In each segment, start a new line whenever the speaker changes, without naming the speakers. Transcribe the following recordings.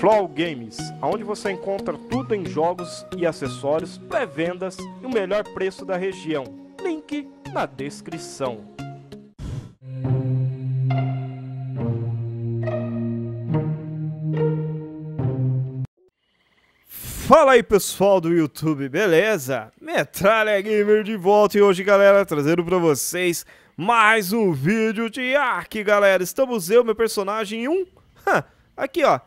Flow Games, onde você encontra tudo em jogos e acessórios, pré-vendas e o melhor preço da região. Link na descrição. Fala aí pessoal do YouTube, beleza? Metralha Gamer de volta e hoje galera trazendo para vocês mais um vídeo de Ark galera. Estamos eu, meu personagem e um... aqui ó,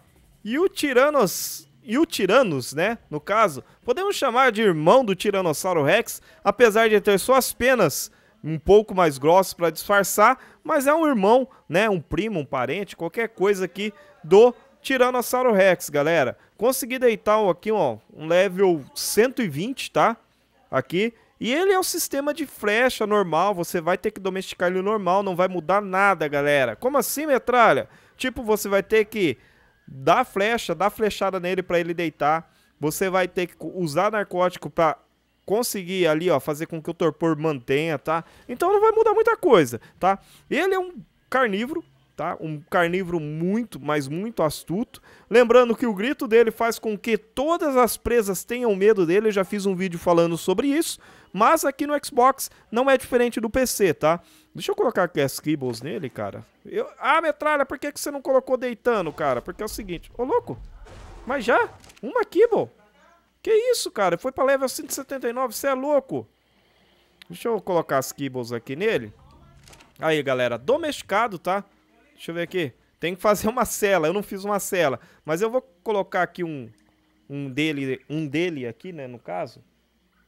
e o Tiranos. E o Tiranos, né? No caso, podemos chamar de irmão do Tiranossauro Rex, apesar de ter suas penas um pouco mais grossas para disfarçar, mas é um irmão, né? Um primo, um parente, qualquer coisa aqui do Tiranossauro Rex, galera. Consegui deitar aqui, ó, um level 120, tá? Aqui. E ele é um sistema de flecha normal, você vai ter que domesticar ele normal, não vai mudar nada, galera. Como assim, metralha? Tipo, você vai ter que dá flecha, dá flechada nele para ele deitar. Você vai ter que usar narcótico para conseguir ali, ó, fazer com que o torpor mantenha, tá? Então não vai mudar muita coisa, tá? Ele é um carnívoro, tá? Um carnívoro muito, mas muito astuto. Lembrando que o grito dele faz com que todas as presas tenham medo dele, eu já fiz um vídeo falando sobre isso, mas aqui no Xbox não é diferente do PC, tá? Deixa eu colocar aqui as kibbles nele, cara. Eu... Ah, metralha, por que, que você não colocou deitando, cara? Porque é o seguinte, ô louco, mas já? Uma kibble? Que isso, cara? Foi pra level 179, você é louco? Deixa eu colocar as kibbles aqui nele. Aí, galera, domesticado, tá? Deixa eu ver aqui. Tem que fazer uma cela. Eu não fiz uma cela. Mas eu vou colocar aqui um, um, dele, um dele aqui, né? No caso.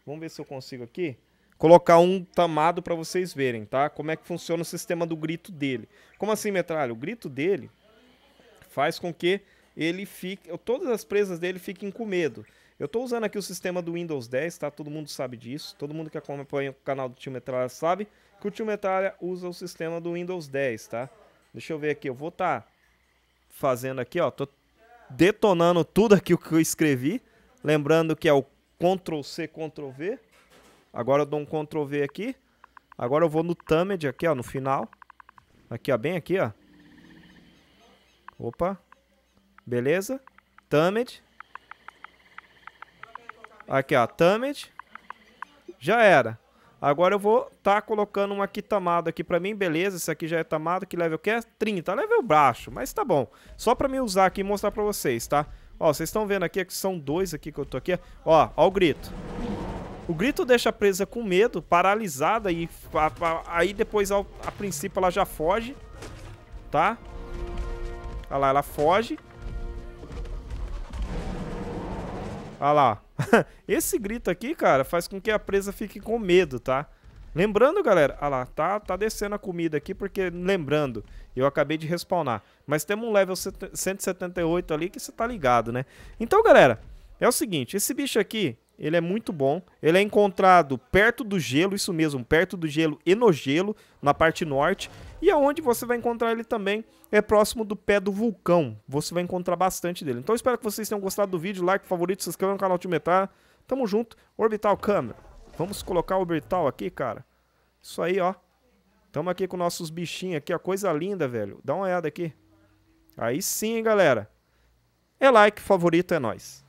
Vamos ver se eu consigo aqui. Colocar um tamado para vocês verem, tá? Como é que funciona o sistema do grito dele. Como assim, metralha? O grito dele faz com que ele fique... Todas as presas dele fiquem com medo. Eu estou usando aqui o sistema do Windows 10, tá? Todo mundo sabe disso. Todo mundo que acompanha o canal do Tio Metralha sabe que o Tio Metralha usa o sistema do Windows 10, tá? Deixa eu ver aqui, eu vou estar tá fazendo aqui, ó, tô detonando tudo aqui o que eu escrevi, lembrando que é o Ctrl C, Ctrl V. Agora eu dou um Ctrl V aqui. Agora eu vou no Tamed aqui, ó, no final. Aqui, ó, bem aqui, ó. Opa. Beleza? Tamed. Aqui, ó, Tamed. Já era. Agora eu vou estar tá colocando uma aqui tamada aqui para mim, beleza, isso aqui já é tamado, que level que é? 30, level baixo, mas tá bom. Só para mim usar aqui e mostrar para vocês, tá? Ó, vocês estão vendo aqui é que são dois aqui que eu tô aqui, é, ó, ó o grito. O grito deixa a presa com medo, paralisada, e a, a, aí depois ao, a princípio ela já foge, tá? Olha lá, ela foge. Olha lá. Esse grito aqui, cara, faz com que a presa fique com medo, tá? Lembrando, galera, ah lá, tá, tá descendo a comida aqui, porque, lembrando, eu acabei de respawnar. Mas temos um level 178 ali que você tá ligado, né? Então, galera, é o seguinte, esse bicho aqui, ele é muito bom. Ele é encontrado perto do gelo, isso mesmo, perto do gelo e no gelo, na parte norte. E aonde você vai encontrar ele também é próximo do pé do vulcão. Você vai encontrar bastante dele. Então espero que vocês tenham gostado do vídeo. Like, favorito, se inscreva no canal de Metal. Tá. Tamo junto. Orbital Câmera. Vamos colocar o orbital aqui, cara. Isso aí, ó. Tamo aqui com nossos bichinhos aqui, ó. Coisa linda, velho. Dá uma olhada aqui. Aí sim, hein, galera. É like, favorito, é nóis.